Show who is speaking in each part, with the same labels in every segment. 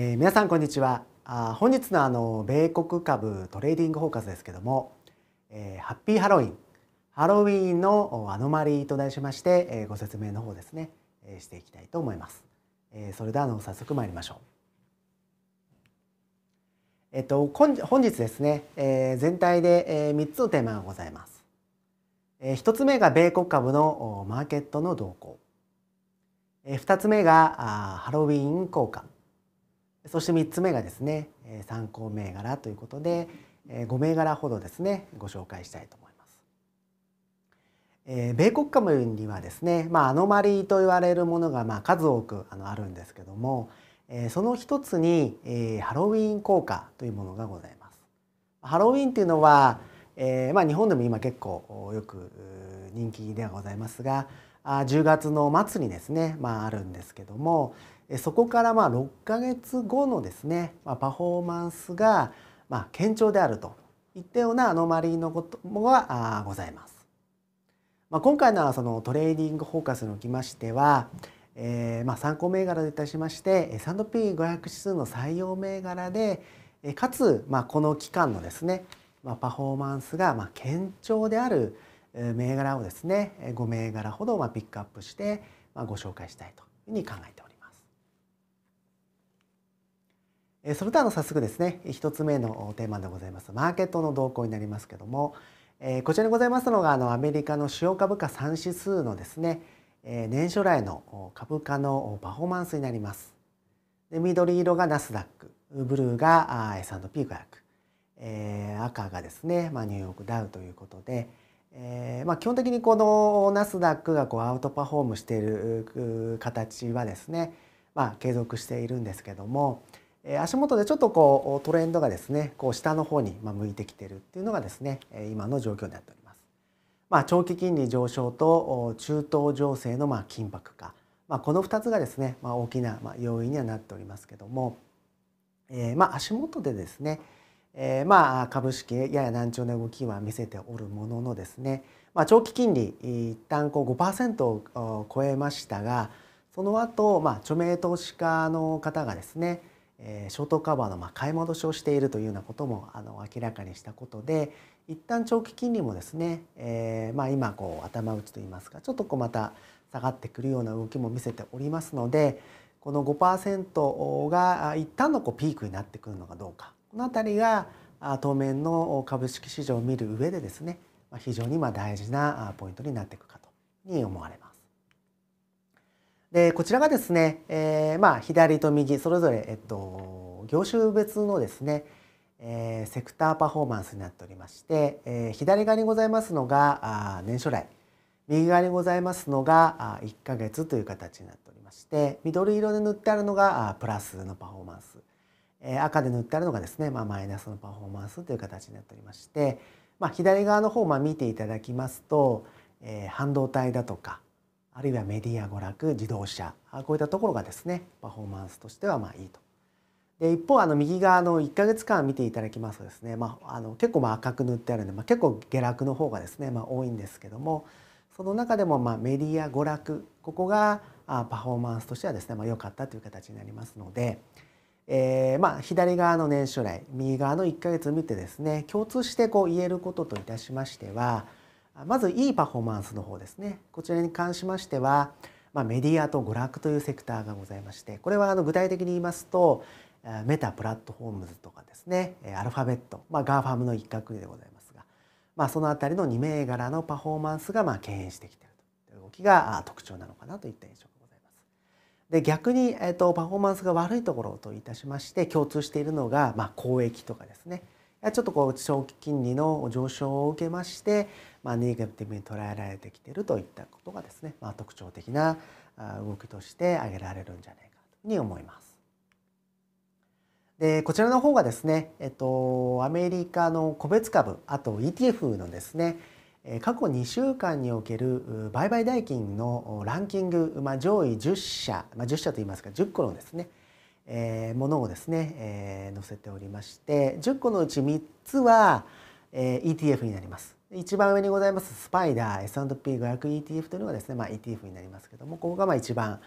Speaker 1: えー、皆さんこんにちはあ本日のあの米国株トレーディングフォーカスですけども、えー、ハッピーハロウィンハロウィンのアノマリーと題しまして、えー、ご説明の方ですね、えー、していきたいと思います、えー、それではあの早速参りましょうえっと、本日ですね、えー、全体で、えー、3つのテーマがございます。えー、1つ目が米国株のマーケットの動向。えー、2つ目があハロウィン効果。そして3つ目がですね参考銘柄ということで5銘柄ほどですねご紹介したいと思います。えー、米国株にはですね、まあ、アノマリーと言われるものがまあ数多くあのあるんですけども、えー、その一つに、えー、ハロウィン効果というものがございます。ハロウィンというのは、えーまあ、日本でも今結構よく人気ではございますがあ10月の末にですね、まあ、あるんですけども、そこからまあ6ヶ月後のですね、まあ、パフォーマンスがまあ堅調であるといったようなアノマリーのこともがございます。まあ、今回のそのトレーディングフォーカスにおきましては、えー、まあ参考銘柄でいたしまして S&P500 指数の採用銘柄でかつまあこの期間のですね、まあ、パフォーマンスがまあ堅調である銘柄をですね5銘柄ほどまあピックアップしてまあご紹介したいというふうに考えております。それでは早速ですね1つ目のテーマでございますマーケットの動向になりますけどもこちらにございますのがあのアメリカの主要株価3指数のですね年初来の株価のパフォーマンスになります。で緑色がナスダックブルーが S&P500、え赤がですね、まあ、ニューヨークダウということで、えまあ、基本的にこのナスダックがこうアウトパフォームしている形はですね、まあ、継続しているんですけども、足元でちょっとこうトレンドがですねこう下の方に向いてきてるっていうのがですね今の状況になっております。まあ、長期金利上昇と中東情勢のまあ緊迫化、まあ、この2つがですね、まあ、大きな要因にはなっておりますけども、えー、ま足元でですね、えー、ま株式やや軟調な動きは見せておるもののですね、まあ、長期金利一旦こう5%を超えましたがその後、まあ著名投資家の方がですねショートカバーの買い戻しをしているというようなことも明らかにしたことで一旦長期金利もですね、まあ今こう頭打ちといいますかちょっとこうまた下がってくるような動きも見せておりますのでこの5%が一旦のこのピークになってくるのかどうかこの辺りが当面の株式市場を見る上でですね非常に大事なポイントになっていくかとに思われます。でこちらがですね、えー、まあ、左と右それぞれ、えっと、業種別のですね、えー、セクターパフォーマンスになっておりまして、えー、左側にございますのがあ年初来右側にございますのがあ1ヶ月という形になっておりまして緑色で塗ってあるのがあプラスのパフォーマンス、え赤で塗ってあるのがですね、まあ、マイナスのパフォーマンスという形になっておりまして、まあ、左側の方を見ていただきますと、え半導体だとかあるいはメディア娯楽自動車こういったところがですねパフォーマンスとしてはまあいいと。で一方あの右側の1か月間見ていただきますとですね、まあ、あの結構まあ赤く塗ってあるんで、まあ、結構下落の方がですね、まあ、多いんですけどもその中でもまあメディア娯楽ここがパフォーマンスとしてはですね良、まあ、かったという形になりますので、えー、まあ左側の年初来右側の1か月見てですね共通してこう言えることといたしましてはまずいいパフォーマンスの方ですねこちらに関しましては、まあ、メディアと娯楽というセクターがございましてこれはあの具体的に言いますとメタプラットフォームズとかですねアルファベット、まあ、ガーファムの一角でございますが、まあ、その辺りの2銘柄のパフォーマンスがまあ敬遠してきているという動きが特徴なのかなといった印象がございます。で逆に、えー、とパフォーマンスが悪いところといたしまして共通しているのが、まあ、公益とかですねちょっとこう長期金利の上昇を受けまして、まあ、ネガティブに捉えられてきているといったことがですね、まあ、特徴的な動きとして挙げられるんじゃないかというふうに思います。でこちらの方がですね、えっと、アメリカの個別株あと ETF のですね過去2週間における売買代金のランキング、まあ、上位10社、まあ、10社といいますか10個のですねえものをですね、え載せておりまして10個のうち3つは、え ETF になります。一番上にございますスパイダー S&P500 ETF というのがですね、まあ、ETF になりますけどもここがまあ一番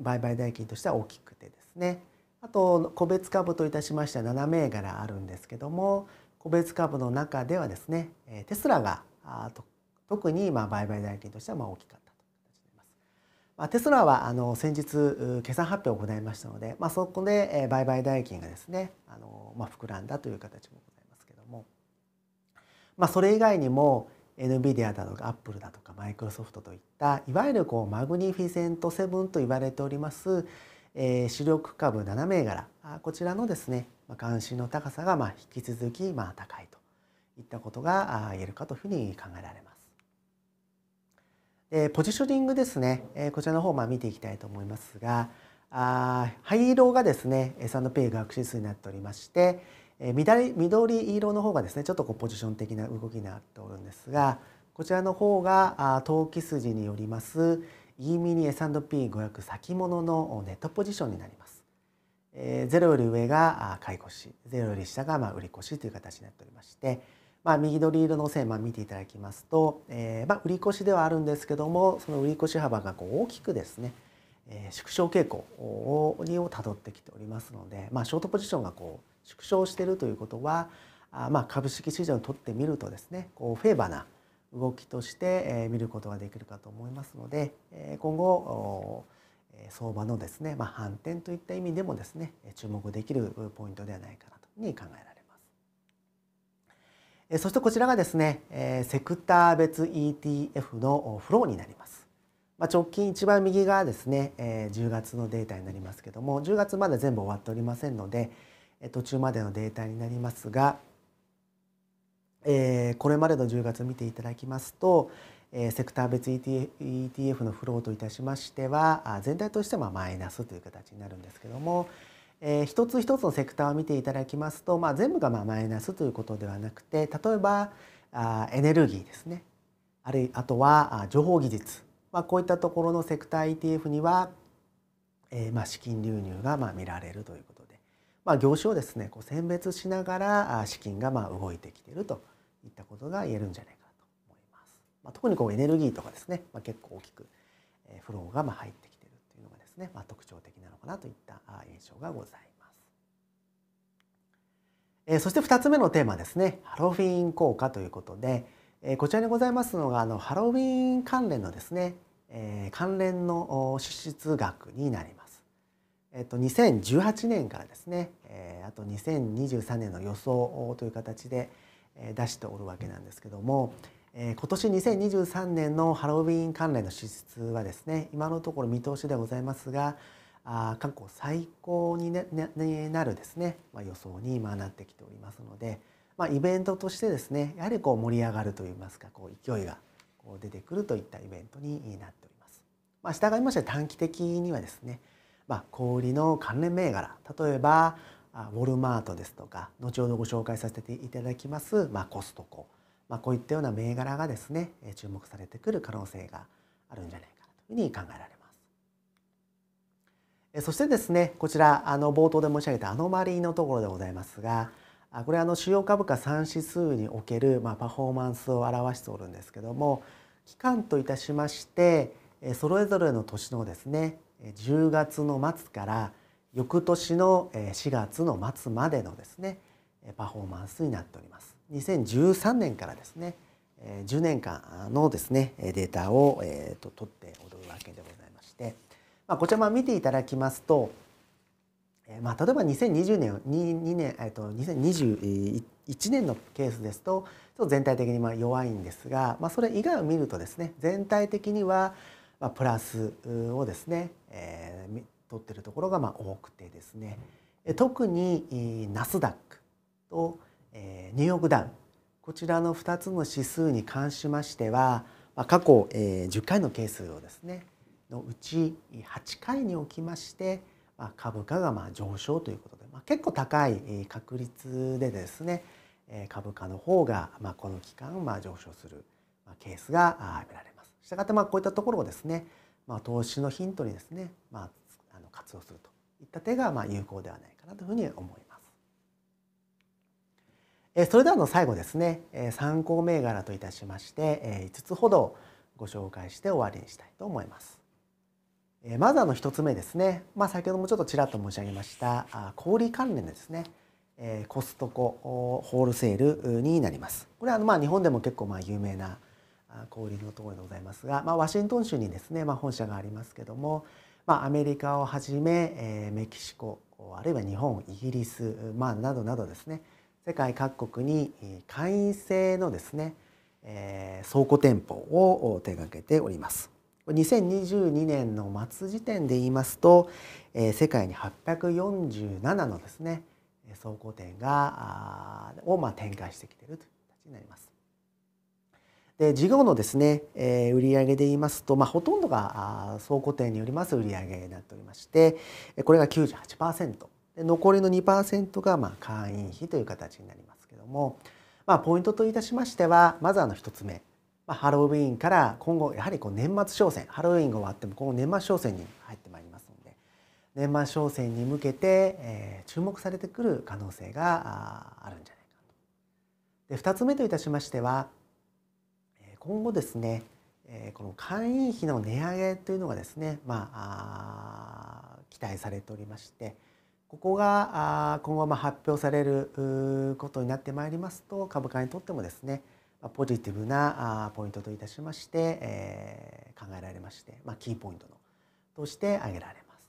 Speaker 1: 売買代金としては大きくてですねあと個別株といたしましては7銘柄あるんですけども個別株の中ではですねテスラが特にまあ売買代金としてはまあ大きかった。まあ、テスラはあの先日決算発表を行いましたので、まあ、そこで売買代金がですねあの、まあ、膨らんだという形もございますけども、まあ、それ以外にも NVIDIA だとか Apple だとかマイクロソフトといったいわゆるこうマグニフィセントセブンと言われております、えー、主力株7銘柄こちらのですね関心の高さがまあ引き続きまあ高いといったことが言えるかというふうに考えられます。えポジショニングですね、えこちらの方まあ見ていきたいと思いますがあ灰色がですね S&P 学習数になっておりまして、え緑緑色の方がですねちょっとこうポジション的な動きになっておるんですがこちらの方があ投機筋によります E ミニ S&P500 先物のネットポジションになります。えー、ロより上があ買い越しゼロより下がまあ売り越しという形になっておりましてまあ、右取り色の線、まあ、見ていただきますと、えーまあ、売り越しではあるんですけどもその売り越し幅がこう大きくですね、えー、縮小傾向をたどってきておりますので、まあ、ショートポジションがこう縮小しているということはあ、まあ、株式市場にとってみるとですねこうフェーバーな動きとして、えー、見ることができるかと思いますので、えー、今後相場のですね、まあ、反転といった意味でもですね注目できるポイントではないかなというふうに考えられます。そしてこちらがですね、セクター別 ETF のフローになります。まあ、直近一番右側ですね、10月のデータになりますけども、10月まで全部終わっておりませんので、途中までのデータになりますが、えこれまでの10月見ていただきますと、えセクター別 ETF のフローといたしましては、全体としてはマイナスという形になるんですけども、えー、一つ一つのセクターを見ていただきますと、まあ、全部がまあマイナスということではなくて例えばあエネルギーですねあるいあとはあ情報技術、まあ、こういったところのセクター ETF には、えー、まあ資金流入がまあ見られるということで、まあ、業種をですねこう選別しながらあ資金がまあ動いてきているといったことが言えるんじゃないかと思います。まあ、特にこうエネルギーとかですね、まあ、結構大きく、えー、フローがまあ入ってですね、まあ、特徴的なのかなといった印象がございます。えー、そして2つ目のテーマですねハロウィーン効果ということで、えー、こちらにございますのがあのハロウィーン関連のですね、えー、関連の支出額になります。えっ、ー、と、2018年からですね、えー、あと2023年の予想という形で出しておるわけなんですけども、えー、今年2023年のハロウィーン関連の支出はですね今のところ見通しでございますがあ過去最高に、ねね、なるですね、まあ、予想に今なってきておりますので、まあ、イベントとしてですねやはりこう盛り上がるといいますかこう勢いがこう出てくるといったイベントになっております。まあ、従いまして短期的にはですね、まあ、小売の関連銘柄例えばウォルマートですとか後ほどご紹介させていただきます、まあ、コストコまあ、こういったような銘柄がですね注目されてくる可能性があるんじゃないかなというふうに考えられますそしてですねこちらあの冒頭で申し上げたアノマリーのところでございますがこれはあの主要株価3指数における、まあ、パフォーマンスを表しておるんですけども期間といたしましてそれぞれの年のですね10月の末から翌年の4月の末までのですねパフォーマンスになっております。2013年からですね10年間のですねデータを、えー、と取っておるわけでございまして、まあ、こちらも見ていただきますと、えまあ、例えば2020年 ,2 年、えー、と2021年のケースですとちょっと全体的にまあ弱いんですが、まあ、それ以外を見るとですね全体的にはまあプラスをですね、えー、取ってるところがまあ多くてですね特にナスダックと、うんニューヨークダウンこちらの2つの指数に関しましては過去10回のケースをですねのうち8回におきまして株価がまあ上昇ということで結構高い確率でですね株価の方がまあこの期間まあ上昇するケースが見られます。したがってまあこういったところをですねまあ、投資のヒントにですねまああの活用するといった手がまあ有効ではないかなというふうに思います。それではの最後ですね参考銘柄といたしまして5つほどご紹介して終わりにしたいと思います。まずあの1つ目ですね、まあ、先ほどもちょっとちらっと申し上げました小売関連ですねコストコホールセールになります。これはまあ日本でも結構まあ有名な小売のところでございますが、まあ、ワシントン州にですね、まあ、本社がありますけども、まあ、アメリカをはじめメキシコあるいは日本イギリス、まあ、などなどですね世界各国に会員制のですね、えー、倉庫店舗を手掛けております。2022年の末時点で言いますと、えー、世界に847のですね倉庫店がをまあ展開してきているという形になります。で事業のですね、えー、売上で言いますと、まあ、ほとんどが倉庫店によります売上になっておりましてこれが98%で残りの2%がまあ会員費という形になりますけども、まあ、ポイントといたしましてはまずあの1つ目、まあ、ハロウィーンから今後やはりこう年末商戦ハロウィーンが終わっても今後年末商戦に入ってまいりますので年末商戦に向けて、えー、注目されてくる可能性があるんじゃないかと。で2つ目といたしましては今後ですねこの会員費の値上げというのがですね、まあ、期待されておりまして。ここが今後発表されることになってまいりますと株価にとってもですねポジティブなポイントといたしまして、え考えられまして、まキーポイントのとして挙げられます。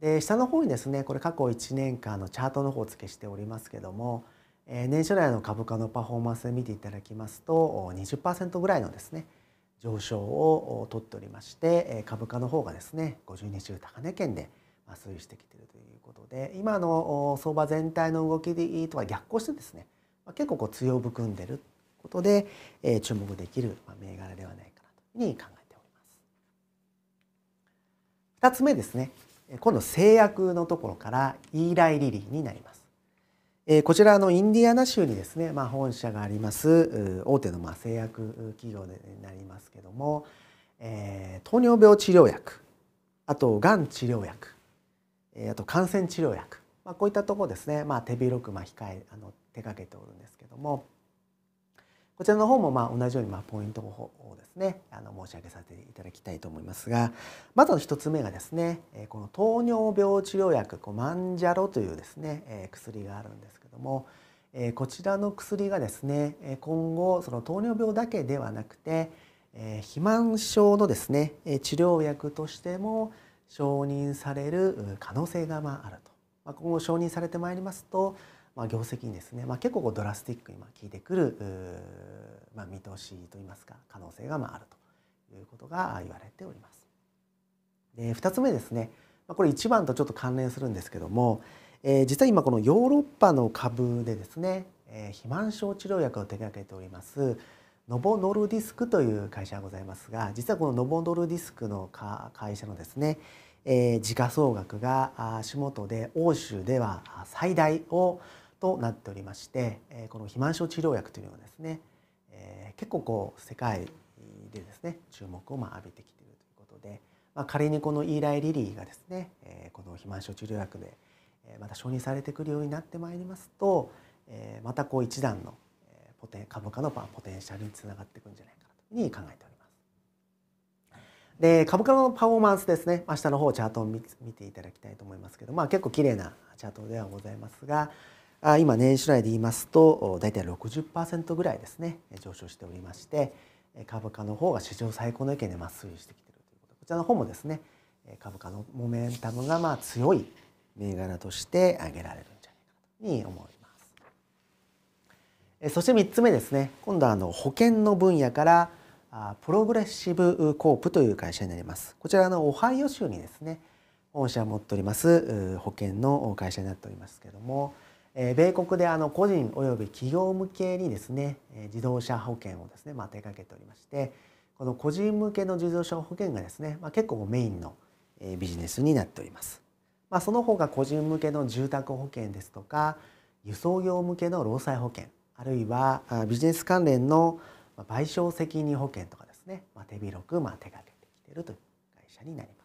Speaker 1: で下の方にですねこれ過去1年間のチャートの方をお付けしておりますけども、え年初来の株価のパフォーマンス見ていただきますと20%ぐらいのですね上昇をとっておりまして株価の方がですね52中高値圏で推移してきているということで今の相場全体の動きとは逆行してですね結構こう強含んでることで、えー、注目できる銘柄ではないかなというふうに考えております。2つ目ですね今度製薬のところからイーライリリーになります。えー、こちらのインディアナ州にですね、まあ、本社があります大手のまあ製薬企業でなりますけども、えー、糖尿病治療薬あとがん治療薬えあと感染治療薬、まあ、こういったところですね、まあ、手広くまあ控えあの手掛けておるんですけどもこちらの方もまあ同じようにまあポイントをですねあの申し上げさせていただきたいと思いますがまず1つ目がですねこの糖尿病治療薬こうマンジャロというですね薬があるんですけどもこちらの薬がですね今後その糖尿病だけではなくて肥満症のですね治療薬としても承認される可能性がまああると、まあ、今後承認されてまいりますと、まあ、業績にですね、まあ、結構ドラスティックに効いてくる、まあ、見通しといいますか可能性がまああるということが言われております。で2つ目ですね、まあ、これ1番とちょっと関連するんですけども、えー、実は今このヨーロッパの株でですね、えー、肥満症治療薬を手掛けておりますノボノルディスクという会社がございますが実はこのノボノルディスクの会社のですね、えー、時価総額が足元で欧州では最大をとなっておりまして、えー、この肥満症治療薬というのはですね、えー、結構こう世界でですね注目をま浴びてきているということで、まあ、仮にこのイーライ・リリーがですね、えこの肥満症治療薬でまた承認されてくるようになってまいりますと、えまたこう一段のポテ株価のポテンシャルにつながっていくんじゃないかなというふうに考えております。で株価のパフォーマンスですね明日の方チャートを見ていただきたいと思いますけど、まあ、結構綺麗なチャートではございますが今年初来で言いますと大体60%ぐらいですね上昇しておりまして株価の方が史上最高の意見でまっ推移してきているということこちらの方もですね株価のモメンタムがまあ強い銘柄として挙げられるんじゃないかというふうに思います。そして3つ目ですね今度はあの保険の分野からプログレッシブコープという会社になりますこちらのオハイオ州にですね本社を持っております保険の会社になっておりますけれども米国であの個人および企業向けにですね自動車保険をですねまあ手掛けておりましてこの個人向けの自動車保険がですね、まあ、結構メインのビジネスになっております。まあ、そのが個人向けの住宅保険ですとか輸送業向けの労災保険あるいはビジネス関連の賠償責任保険とかですね、まあ、手広くまあ手がけてきているという会社になります。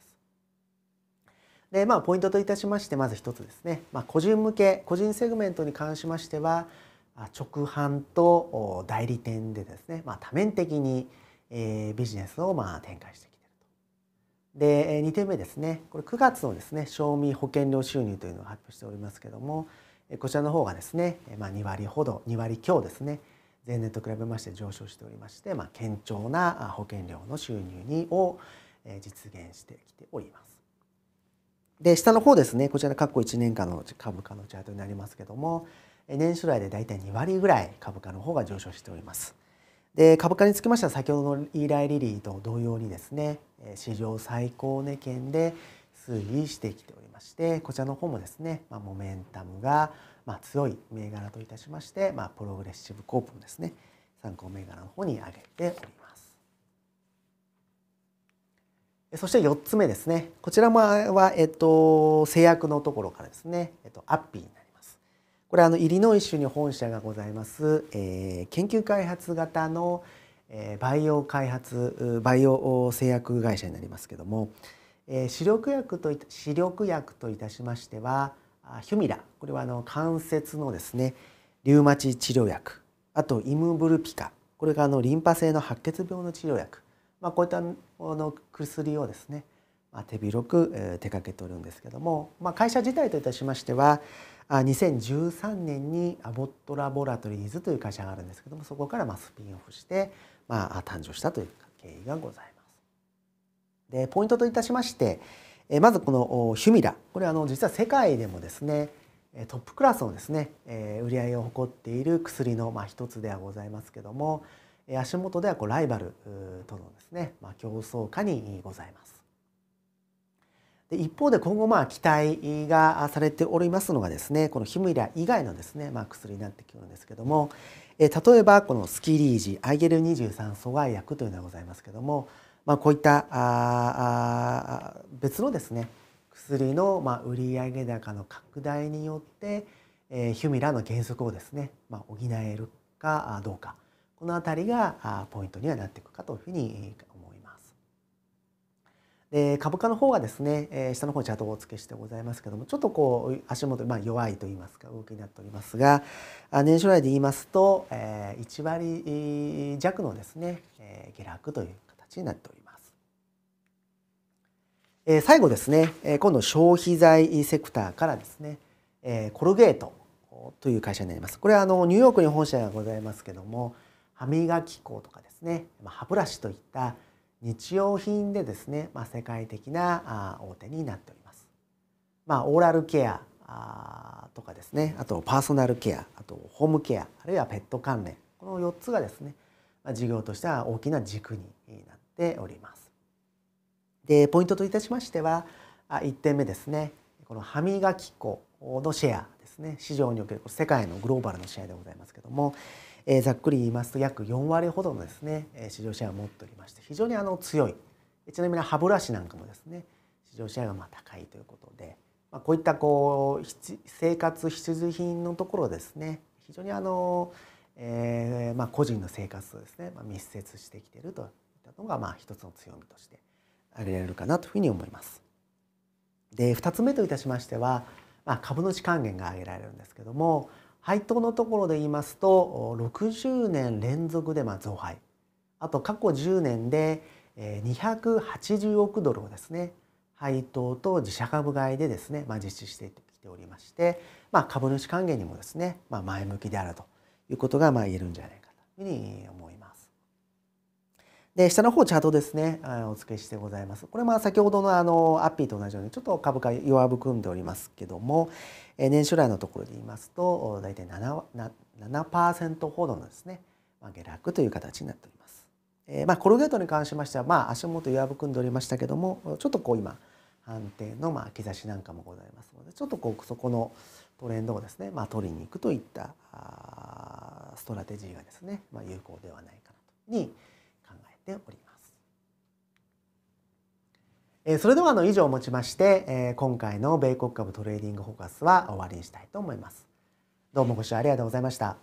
Speaker 1: でまあポイントといたしましてまず一つですね、まあ、個人向け個人セグメントに関しましては直販と代理店でですね、まあ、多面的に、えビジネスをまあ展開してきていると。で2点目ですねこれ9月のですね賞味保険料収入というのを発表しておりますけどもこちらの方がですね、まあ、2割ほど2割強ですね前年と比べまして上昇しておりまして、まあ、堅調な保険料の収入にを実現してきております。で下の方ですねこちら過去1年間の株価のチャートになりますけども年初来で大体2割ぐらい株価の方が上昇しております。で株価につきましては先ほどのイーライリリーと同様にですね史上最高値圏で推移してきております。してこちらの方もですね、まあ、モメンタムが、まあ、強い銘柄といたしまして、まあ、プログレッシブコープもですね参考銘柄の方に挙げておりますそして4つ目ですねこちらもは、えっと、製薬のところからですね、えっと、アッピーになりますこれあのイリノイ州に本社がございます、えー、研究開発型の、えバイオ開発バイオ製薬会社になりますけども、えー、視力薬と視力薬といたしましてはヒュミラこれはあの関節のですねリウマチ治療薬あとイムブルピカこれがあのリンパ性の白血病の治療薬、まあ、こういったの薬をですね、まあ、手広く、えー、手掛けておるんですけども、まあ、会社自体といたしましてはあ2013年にアボットラボラトリーズという会社があるんですけどもそこからまあスピンオフして、まあ、誕生したという経緯がございます。でポイントといたしましてまずこのヒュミラこれあの実は世界でもですねトップクラスのですね売り上げを誇っている薬のまあ一つではございますけども足元ではこうライバルとのですね、まあ、競争下にございます。で一方で今後まあ期待がされておりますのがですねこのヒムイラ以外のですね、まあ、薬になってくるんですけども、え例えばこのスキリージアイゲル23阻害薬というのがございますけどもまあ、こういったあ別のですね薬のまあ売上高の拡大によって、えー、ヒュミラの原則をですね、まあ、補えるかどうかこの辺りがポイントにはなっていくかというふうに思います。で株価の方はですね、えー、下の方にチャートをお付けしてございますけどもちょっとこう足元、まあ、弱いといいますか動きになっておりますが年初来で言いますと、えー、1割弱のですね、えー、下落というになっております。えー、最後ですね、えー、今度消費財セクターからですね、えー、コルゲートという会社になります。これはあのニューヨークに本社がございますけども歯磨き粉とかですね、まあ、歯ブラシといった日用品でですね、まあ、世界的なあ大手になっております。まあ、オーラルケアとかですねあとパーソナルケアあとホームケアあるいはペット関連この4つがですね、まあ、事業としては大きな軸になってております。でポイントといたしましては1点目ですねこの歯磨き粉のシェアですね市場における世界のグローバルのシェアでございますけども、えー、ざっくり言いますと約4割ほどのですね市場シェアを持っておりまして非常にあの強いちなみに歯ブラシなんかもですね市場シェアがまあ高いということで、まあ、こういったこう生活必需品のところですね非常にあの、えーまあ、個人の生活とですね、まあ、密接してきているとたのが、まあ、一つの強みとして挙げられるかなというふうに思います。で2つ目といたしましては、まあ、株主還元が挙げられるんですけども配当のところで言いますと60年連続でまあ増配あと過去10年で280億ドルをですね配当と自社株買いでですね、まあ、実施してきておりまして、まあ、株主還元にもですね、まあ、前向きであるということがまあ言えるんじゃないかというふうに思います。で、下の方チャートですね、あお付けしてございます。これあ先ほどのあのアッピーと同じようにちょっと株価弱含んでおりますけども、え年初来のところで言いますと、大体 7, 7%ほどのですね、まあ、下落という形になっております。えー、まあ、コルゲートに関しましては、まあ、足元弱含んでおりましたけども、ちょっとこう今、安定のまあ兆しなんかもございますので、ちょっとこうそこのトレンドをですね、まあ、取りに行くといったストラテジーがですね、まあ、有効ではないかなとにております。えそれではあの以上をもちまして、え今回の米国株トレーディングフォーカスは終わりにしたいと思います。どうもご視聴ありがとうございました。